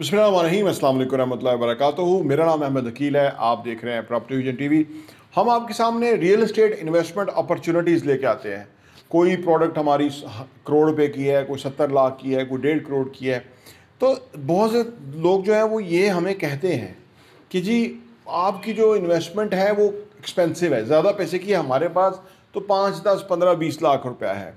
बसमीम अल्लाम वरक मेरा नाम अहमद अकील है आप देख रहे हैं प्रॉपर्टी विजन टीवी हम आपके सामने रियल इस्टेट इन्वेस्टमेंट अपॉर्चुनिटीज़ लेके आते हैं कोई प्रोडक्ट हमारी करोड़ रुपये की है कोई सत्तर लाख की है कोई डेढ़ करोड़ की है तो बहुत से लोग जो हैं वो ये हमें कहते हैं कि जी आपकी जो इन्वेस्टमेंट है वो एक्सपेंसिव है ज़्यादा पैसे की हमारे पास तो पाँच दस पंद्रह बीस लाख रुपया है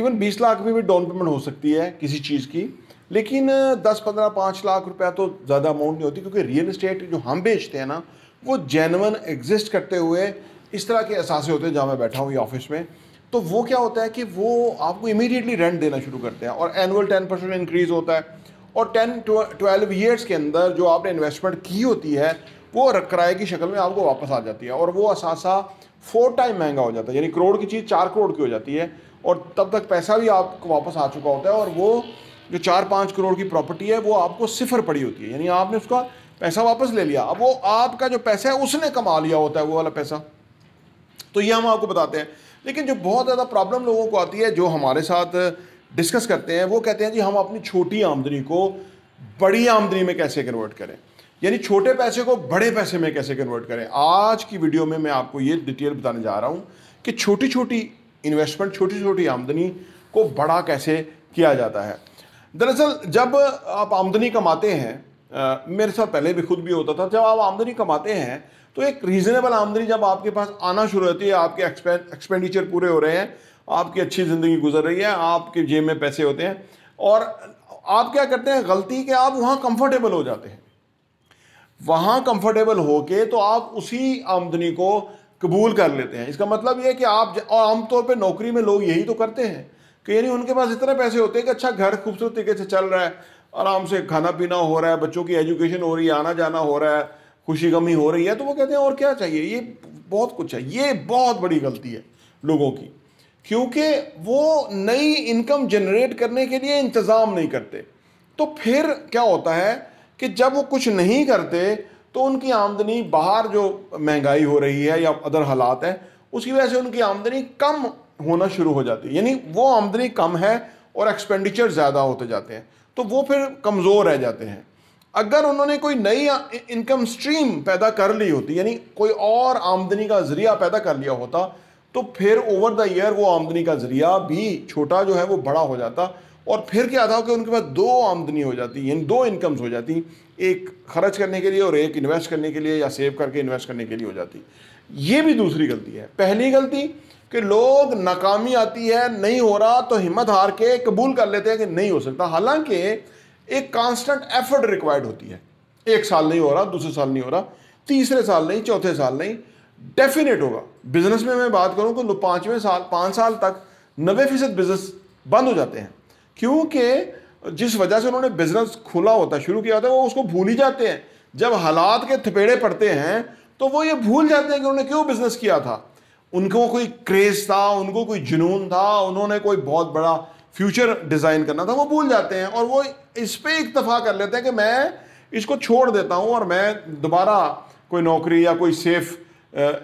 इवन बीस लाख में भी डाउन पेमेंट हो सकती है किसी चीज़ की लेकिन दस पंद्रह पाँच लाख रुपया तो ज़्यादा अमाउंट नहीं होती क्योंकि रियल इस्टेट जो हम बेचते हैं ना वो जेनवन एग्जिस्ट करते हुए इस तरह के असासे होते हैं जहाँ मैं बैठा हूँ ये ऑफिस में तो वो क्या होता है कि वो आपको इमीडिएटली रेंट देना शुरू करते हैं और एनुअल टेन परसेंट इंक्रीज़ होता है और टेन ट्वेल्व ईयर्स के अंदर जो आपने इन्वेस्टमेंट की होती है वो किराए की शक्ल में आपको वापस आ जाती है और वो असासा फोर टाइम महंगा हो जाता है यानी करोड़ की चीज़ चार करोड़ की हो जाती है और तब तक पैसा भी आपको वापस आ चुका होता है और वो जो चार पाँच करोड़ की प्रॉपर्टी है वो आपको सिफर पड़ी होती है यानी आपने उसका पैसा वापस ले लिया अब वो आपका जो पैसा है उसने कमा लिया होता है वो वाला पैसा तो ये हम आपको बताते हैं लेकिन जो बहुत ज़्यादा प्रॉब्लम लोगों को आती है जो हमारे साथ डिस्कस करते हैं वो कहते हैं जी हम अपनी छोटी आमदनी को बड़ी आमदनी में कैसे कन्वर्ट करें यानी छोटे पैसे को बड़े पैसे में कैसे कन्वर्ट करें आज की वीडियो में मैं आपको ये डिटेल बताने जा रहा हूँ कि छोटी छोटी इन्वेस्टमेंट छोटी छोटी आमदनी को बड़ा कैसे किया जाता है दरअसल जब आप आमदनी कमाते हैं आ, मेरे साथ पहले भी खुद भी होता था जब आप आमदनी कमाते हैं तो एक रीज़नेबल आमदनी जब आपके पास आना शुरू होती है आपके एक्सपेंडिचर पूरे हो रहे हैं आपकी अच्छी ज़िंदगी गुजर रही है आपके जेब में पैसे होते हैं और आप क्या करते हैं गलती के आप वहाँ कंफर्टेबल हो जाते हैं वहाँ कंफर्टेबल होके तो आप उसी आमदनी को कबूल कर लेते हैं इसका मतलब यह कि आप आमतौर पर नौकरी में लोग यही तो करते हैं कि यानी उनके पास इतने पैसे होते हैं कि अच्छा घर खूबसूरत तरीके से चल रहा है आराम से खाना पीना हो रहा है बच्चों की एजुकेशन हो रही है आना जाना हो रहा है खुशी गमी हो रही है तो वो कहते हैं और क्या चाहिए ये बहुत कुछ है ये बहुत बड़ी गलती है लोगों की क्योंकि वो नई इनकम जनरेट करने के लिए इंतज़ाम नहीं करते तो फिर क्या होता है कि जब वो कुछ नहीं करते तो उनकी आमदनी बाहर जो महंगाई हो रही है या अदर हालात हैं उसकी वजह से उनकी आमदनी कम होना शुरू हो जाती है यानी वो आमदनी कम है और एक्सपेंडिचर ज़्यादा होते जाते हैं तो वो फिर कमज़ोर रह जाते हैं अगर उन्होंने कोई नई इनकम स्ट्रीम पैदा कर ली होती यानी कोई और आमदनी का ज़रिया पैदा कर लिया होता तो फिर ओवर द ईयर वो आमदनी का ज़रिया भी छोटा जो है वो बड़ा हो जाता और फिर क्या था कि उनके पास दो आमदनी हो जाती यानी दो इनकम्स हो जाती एक खर्च करने के लिए और एक इन्वेस्ट करने के लिए या सेव करके इन्वेस्ट करने के लिए हो जाती ये भी दूसरी गलती है पहली गलती कि लोग नाकामी आती है नहीं हो रहा तो हिम्मत हार के कबूल कर लेते हैं कि नहीं हो सकता हालांकि एक कांस्टेंट एफर्ट रिक्वायर्ड होती है एक साल नहीं हो रहा दूसरे साल नहीं हो रहा तीसरे साल नहीं चौथे साल नहीं डेफिनेट होगा बिजनेस में मैं बात करूं तो पांचवें साल पांच साल तक नब्बे फीसद बिजनेस बंद हो जाते हैं क्योंकि जिस वजह से उन्होंने बिजनेस खुला होता शुरू किया होता है वो उसको भूल ही जाते हैं जब हालात के थपेड़े पड़ते हैं तो वो ये भूल जाते हैं कि उन्होंने क्यों बिजनेस किया था उनको कोई क्रेज था उनको कोई जुनून था उन्होंने कोई बहुत बड़ा फ्यूचर डिज़ाइन करना था वो भूल जाते हैं और वो इस पर इतफा कर लेते हैं कि मैं इसको छोड़ देता हूँ और मैं दोबारा कोई नौकरी या कोई सेफ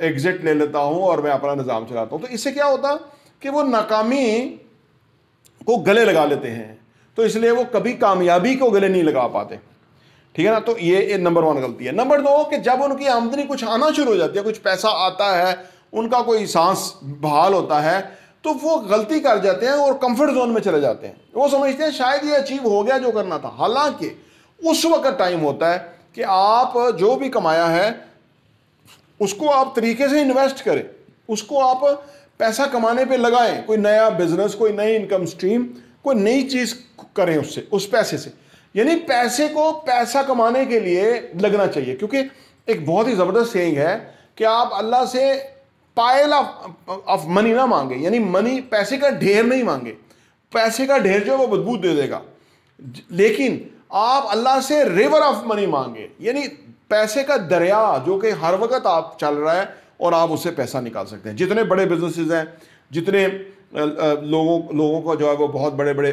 एग्जिट ले लेता हूँ और मैं अपना निज़ाम चलाता हूँ तो इससे क्या होता कि वो नाकामी को गले लगा लेते हैं तो इसलिए वो कभी कामयाबी को गले नहीं लगा पाते ठीक है ना तो ये, नंबर वन गलती है नंबर दो कि जब उनकी आमदनी कुछ आना शुरू हो जाती है कुछ पैसा आता है उनका कोई सांस बहाल होता है तो वो गलती कर जाते हैं और कंफर्ट जोन में चले जाते हैं वो समझते हैं शायद ये अचीव हो गया जो करना था हालांकि उस वक्त टाइम होता है कि आप जो भी कमाया है उसको आप तरीके से इन्वेस्ट करें उसको आप पैसा कमाने पे लगाएं कोई नया बिजनेस कोई नई इनकम स्ट्रीम कोई नई चीज़ करें उससे उस पैसे से यानी पैसे को पैसा कमाने के लिए लगना चाहिए क्योंकि एक बहुत ही ज़बरदस्त सेंग है कि आप अल्लाह से पायल ऑफ मनी ना मांगे यानी मनी पैसे का ढेर नहीं मांगे पैसे का ढेर जो है वो बदबू दे देगा लेकिन आप अल्लाह से रिवर ऑफ मनी मांगे यानी पैसे का दरिया जो कि हर वक्त आप चल रहा है और आप उससे पैसा निकाल सकते हैं जितने बड़े बिजनेसेस हैं जितने लोगों लोगों को जो है वो बहुत बड़े बड़े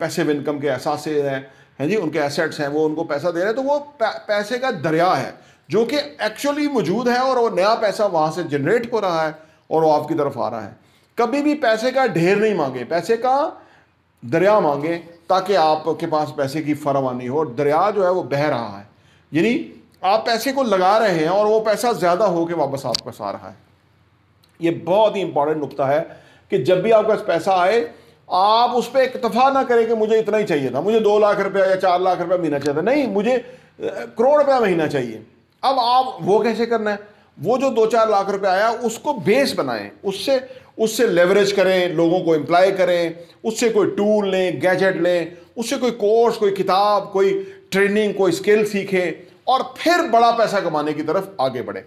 पैसे इनकम के एहसास हैं हैं जी उनके एसेट्स हैं वो उनको पैसा दे रहे हैं तो वो पैसे का दरिया है जो कि एक्चुअली मौजूद है और वो नया पैसा वहाँ से जनरेट हो रहा है और वो आपकी तरफ आ रहा है कभी भी पैसे का ढेर नहीं मांगे पैसे का दरिया मांगे ताकि आपके पास पैसे की फरवानी हो और दरिया जो है वो बह रहा है यानी आप पैसे को लगा रहे हैं और वो पैसा ज़्यादा होकर वापस आपके पास आ रहा है ये बहुत ही इंपॉर्टेंट नुकता है कि जब भी आपके पास पैसा आए आप उस पर इतफा ना करें कि मुझे इतना ही चाहिए था मुझे दो लाख रुपया या चार लाख रुपया महीना चाहिए था नहीं मुझे करोड़ रुपया महीना चाहिए अब आप वो कैसे करना है वो जो दो चार लाख रुपया आया उसको बेस बनाएं उससे उससे लेवरेज करें लोगों को एम्प्लॉय करें उससे कोई टूल लें गैजेट लें उससे कोई कोर्स कोई किताब कोई ट्रेनिंग कोई स्किल सीखें और फिर बड़ा पैसा कमाने की तरफ आगे बढ़े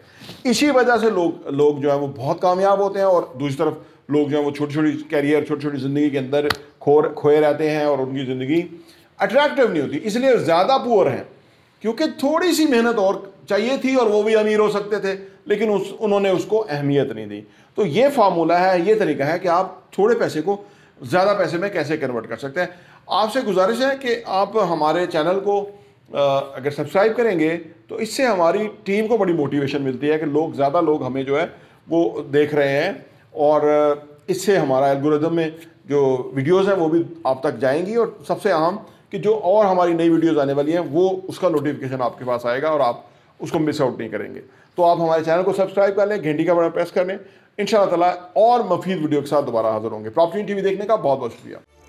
इसी वजह से लोग लोग जो है वो बहुत कामयाब होते हैं और दूसरी तरफ लोग जो है वो छोटी छोटी कैरियर छोटी छोटी ज़िंदगी के अंदर खोर खोए रहते हैं और उनकी ज़िंदगी अट्रैक्टिव नहीं होती इसलिए ज़्यादा पुअर हैं क्योंकि थोड़ी सी मेहनत और चाहिए थी और वो भी अमीर हो सकते थे लेकिन उस उन्होंने उसको अहमियत नहीं दी तो ये फार्मूला है ये तरीका है कि आप थोड़े पैसे को ज़्यादा पैसे में कैसे कन्वर्ट कर सकते हैं आपसे गुजारिश है कि आप हमारे चैनल को अगर सब्सक्राइब करेंगे तो इससे हमारी टीम को बड़ी मोटिवेशन मिलती है कि लोग ज़्यादा लोग हमें जो है वो देख रहे हैं और इससे हमारा एल्गोरिदम में जो वीडियोस हैं वो भी आप तक जाएंगी और सबसे अहम कि जो और हमारी नई वीडियोस आने वाली हैं वो उसका नोटिफिकेशन आपके पास आएगा और आप उसको मिस आउट नहीं करेंगे तो आप हमारे चैनल को सब्सक्राइब कर लें घंटी का बटन प्रेस कर लें इन ताला और मफीद वीडियो के साथ दोबारा हाजिर होंगे प्रॉपर्टी टीवी देखने का बहुत बहुत शुक्रिया